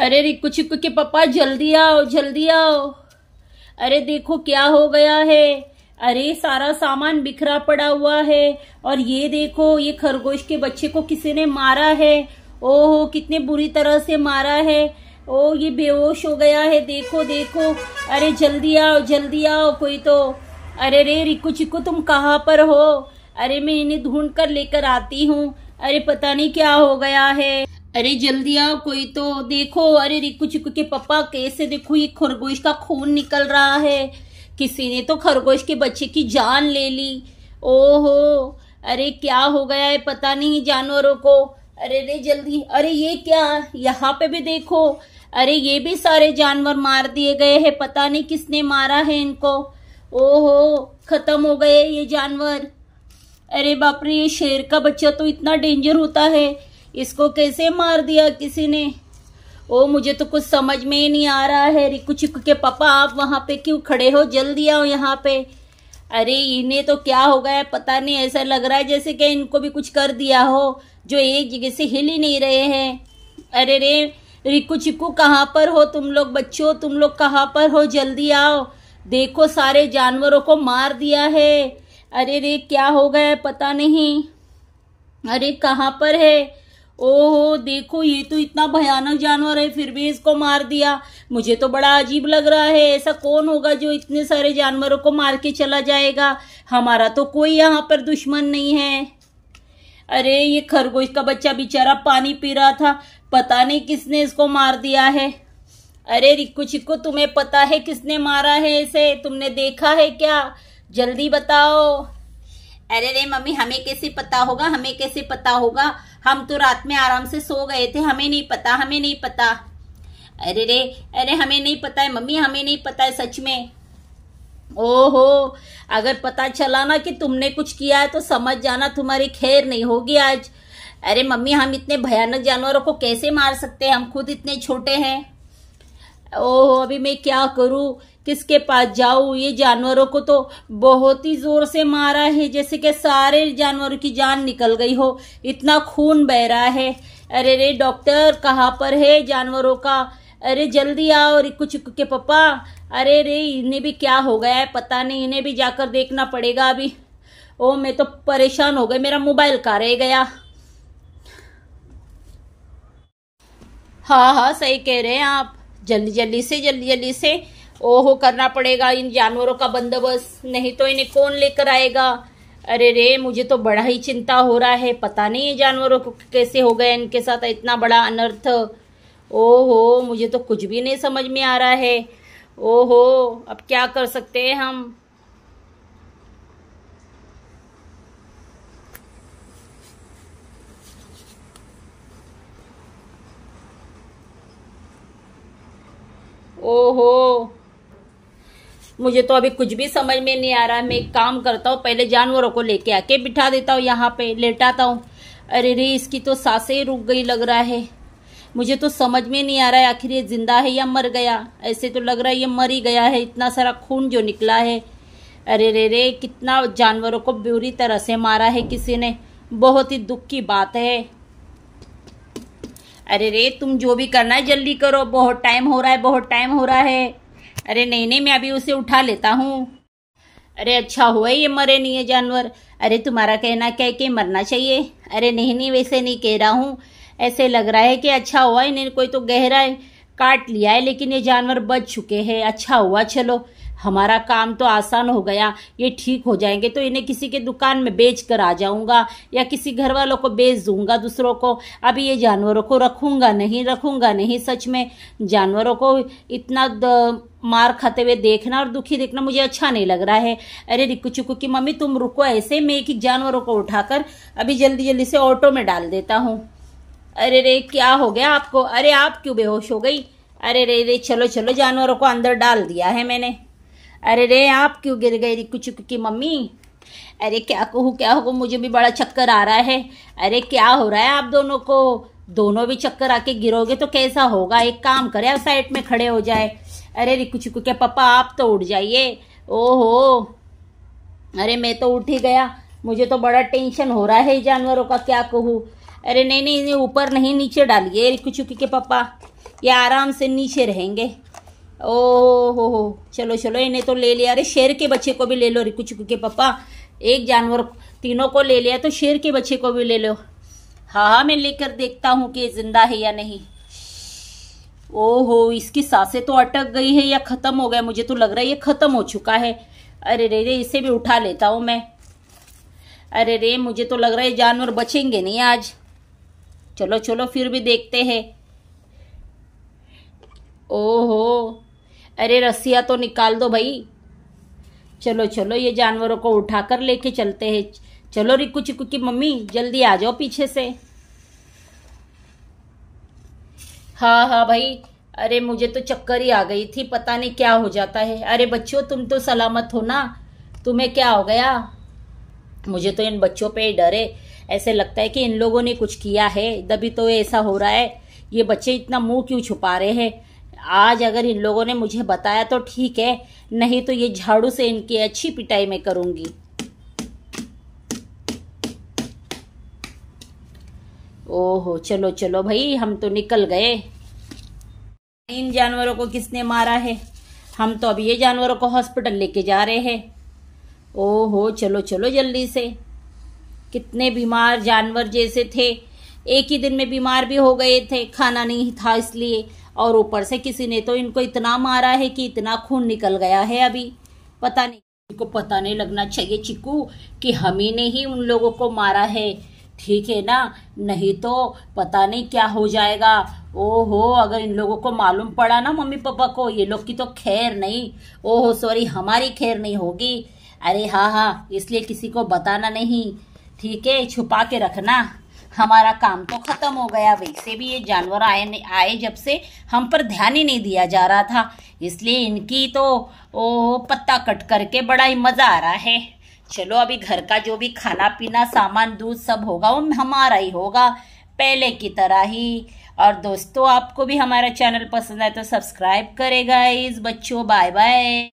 अरे रिक्कू चिक्कू के पापा जल्दी आओ जल्दी आओ अरे देखो क्या हो गया है अरे सारा सामान बिखरा पड़ा हुआ है और ये देखो ये खरगोश के बच्चे को किसी ने मारा है ओहो कितने बुरी तरह से मारा है ओ ये बेहोश हो गया है देखो देखो अरे जल्दी आओ जल्दी आओ कोई तो अरे रे रिक्कू चिक्कू तुम कहाँ पर हो अरे मैं इन्हें ढूंढ कर लेकर आती हूँ अरे पता नहीं क्या हो गया है अरे जल्दी आओ कोई तो देखो अरे रिकू चिकू के पापा कैसे देखो ये खरगोश का खून निकल रहा है किसी ने तो खरगोश के बच्चे की जान ले ली ओहो अरे क्या हो गया है पता नहीं जानवरों को अरे रे जल्दी अरे ये क्या यहाँ पे भी देखो अरे ये भी सारे जानवर मार दिए गए हैं पता नहीं किसने मारा है इनको ओहो खत्म हो गए ये जानवर अरे बाप रे ये शेर का बच्चा तो इतना डेंजर होता है इसको कैसे मार दिया किसी ने ओ मुझे तो कुछ समझ में ही नहीं आ रहा है रिकू चिकू के पापा आप वहाँ पे क्यों खड़े हो जल्दी आओ यहाँ पे अरे इन्हें तो क्या हो गया पता नहीं ऐसा लग रहा है जैसे कि इनको भी कुछ कर दिया हो जो एक जगह से हिल ही नहीं रहे हैं अरे रे रिकू चिकू कहाँ पर हो तुम लोग बच्चों तुम लोग कहाँ पर हो जल्दी आओ देखो सारे जानवरों को मार दिया है अरे रे क्या हो गया पता नहीं अरे कहाँ पर है ओहो देखो ये तो इतना भयानक जानवर है फिर भी इसको मार दिया मुझे तो बड़ा अजीब लग रहा है ऐसा कौन होगा जो इतने सारे जानवरों को मार के चला जाएगा हमारा तो कोई यहाँ पर दुश्मन नहीं है अरे ये खरगोश का बच्चा बेचारा पानी पी रहा था पता नहीं किसने इसको मार दिया है अरे रिक्कू चिक्कू तुम्हें पता है किसने मारा है इसे तुमने देखा है क्या जल्दी बताओ अरे रे मम्मी हमें कैसे पता होगा हमें कैसे पता होगा हम तो रात में आराम से सो गए थे हमें नहीं पता हमें नहीं पता अरे रे अरे हमें नहीं पता है मम्मी हमें नहीं पता है सच में ओहो अगर पता चला ना कि तुमने कुछ किया है तो समझ जाना तुम्हारी खैर नहीं होगी आज अरे मम्मी हम इतने भयानक जानवरों को कैसे मार सकते हैं हम खुद इतने छोटे हैं ओह अभी मैं क्या करूं किसके पास जाऊं ये जानवरों को तो बहुत ही जोर से मारा है जैसे कि सारे जानवरों की जान निकल गई हो इतना खून बह रहा है अरे रे डॉक्टर कहाँ पर है जानवरों का अरे जल्दी आओ रिक्कू चिक्कू के पापा अरे रे इन्हें भी क्या हो गया है पता नहीं इन्हें भी जाकर देखना पड़ेगा अभी ओ मैं तो परेशान हो गई मेरा मोबाइल कहा रह गया हाँ हाँ सही कह रहे हैं आप जल्दी जल्दी से जल्दी जल्दी से ओहो करना पड़ेगा इन जानवरों का बंदोबस्त नहीं तो इन्हें कौन लेकर आएगा अरे रे मुझे तो बड़ा ही चिंता हो रहा है पता नहीं ये जानवरों को कैसे हो गया इनके साथ इतना बड़ा अनर्थ ओहो मुझे तो कुछ भी नहीं समझ में आ रहा है ओहो अब क्या कर सकते हैं हम ओहो मुझे तो अभी कुछ भी समझ में नहीं आ रहा मैं एक काम करता हूँ पहले जानवरों को लेके आके बिठा देता हूँ यहाँ पे लेटाता हूँ अरे रे इसकी तो सांसें रुक गई लग रहा है मुझे तो समझ में नहीं आ रहा है आखिर ये जिंदा है या मर गया ऐसे तो लग रहा है ये मर ही गया है इतना सारा खून जो निकला है अरे रे रे कितना जानवरों को बुरी तरह से मारा है किसी ने बहुत ही दुख की बात है अरे रे तुम जो भी करना है जल्दी करो बहुत टाइम हो रहा है बहुत टाइम हो रहा है अरे नहीं नहीं मैं अभी उसे उठा लेता हूँ अरे अच्छा हुआ ये मरे नहीं है जानवर अरे तुम्हारा कहना क्या है कि मरना चाहिए अरे नहीं नहीं वैसे नहीं कह रहा हूँ ऐसे लग रहा है कि अच्छा हुआ इन्हें कोई तो गहरा है काट लिया है लेकिन ये जानवर बच चुके हैं अच्छा हुआ चलो हमारा काम तो आसान हो गया ये ठीक हो जाएंगे तो इन्हें किसी के दुकान में बेच कर आ जाऊँगा या किसी घर वालों को बेच दूंगा दूसरों को अभी ये जानवरों को रखूँगा नहीं रखूँगा नहीं सच में जानवरों को इतना मार खाते हुए देखना और दुखी देखना मुझे अच्छा नहीं लग रहा है अरे रिक्कू चुकू की मम्मी तुम रुको ऐसे मैं एक जानवरों को उठाकर अभी जल्दी जल्दी से ऑटो में डाल देता हूँ अरे रे क्या हो गया आपको अरे आप क्यों बेहोश हो गई अरे रे रे चलो चलो जानवरों को अंदर डाल दिया है मैंने अरे रे आप क्यों गिर गए रिक्कू चुकी की मम्मी अरे क्या कहूँ क्या होगा मुझे भी बड़ा चक्कर आ रहा है अरे क्या हो रहा है आप दोनों को दोनों भी चक्कर आके गिरोगे तो कैसा होगा एक काम करे आप साइड में खड़े हो जाए अरे रिकु चुकू के पापा आप तो उठ जाइए ओहो अरे मैं तो उठ ही गया मुझे तो बड़ा टेंशन हो रहा है जानवरों का क्या कहूँ अरे नहीं नहीं ऊपर नहीं नीचे डालिए रिक्कू चुकी के पापा ये आराम से नीचे रहेंगे ओ हो हो चलो चलो इन्हें तो ले लिया अरे शेर के बच्चे को भी ले लो अरे कुछ के पापा एक जानवर तीनों को ले लिया तो शेर के बच्चे को भी ले लो हाँ हाँ मैं लेकर देखता हूँ कि जिंदा है या नहीं ओहो इसकी सांसें तो अटक गई है या खत्म हो गया मुझे तो लग रहा है ये खत्म हो चुका है अरे रे रे इसे भी उठा लेता हूँ मैं अरे रे मुझे तो लग रहा है जानवर बचेंगे नहीं आज चलो चलो फिर भी देखते हैं ओहो अरे रस्सिया तो निकाल दो भाई चलो चलो ये जानवरों को उठाकर लेके चलते हैं चलो रिकू चिकू की मम्मी जल्दी आ जाओ पीछे से हाँ हाँ भाई अरे मुझे तो चक्कर ही आ गई थी पता नहीं क्या हो जाता है अरे बच्चों तुम तो सलामत हो ना तुम्हें क्या हो गया मुझे तो इन बच्चों पे ही डर है ऐसे लगता है कि इन लोगों ने कुछ किया है तभी तो ऐसा हो रहा है ये बच्चे इतना मुंह क्यों छुपा रहे हैं आज अगर इन लोगों ने मुझे बताया तो ठीक है नहीं तो ये झाड़ू से इनकी अच्छी पिटाई में करूंगी ओहो चलो चलो भाई हम तो निकल गए इन जानवरों को किसने मारा है हम तो अब ये जानवरों को हॉस्पिटल लेके जा रहे हैं ओहो चलो चलो जल्दी से कितने बीमार जानवर जैसे थे एक ही दिन में बीमार भी हो गए थे खाना नहीं था इसलिए और ऊपर से किसी ने तो इनको इतना मारा है कि इतना खून निकल गया है अभी पता नहीं इनको पता नहीं लगना चाहिए चिकू कि हम ही ने ही उन लोगों को मारा है ठीक है ना नहीं तो पता नहीं क्या हो जाएगा ओहो अगर इन लोगों को मालूम पड़ा ना मम्मी पापा को ये लोग की तो खैर नहीं ओहो सॉरी हमारी खैर नहीं होगी अरे हाँ हाँ इसलिए किसी को बताना नहीं ठीक है छुपा के रखना हमारा काम तो ख़त्म हो गया वैसे भी ये जानवर आए आए जब से हम पर ध्यान ही नहीं दिया जा रहा था इसलिए इनकी तो ओ, पत्ता कट करके बड़ा ही मज़ा आ रहा है चलो अभी घर का जो भी खाना पीना सामान दूध सब होगा वो हमारा ही होगा पहले की तरह ही और दोस्तों आपको भी हमारा चैनल पसंद आए तो सब्सक्राइब करेगा इस बच्चों बाय बाय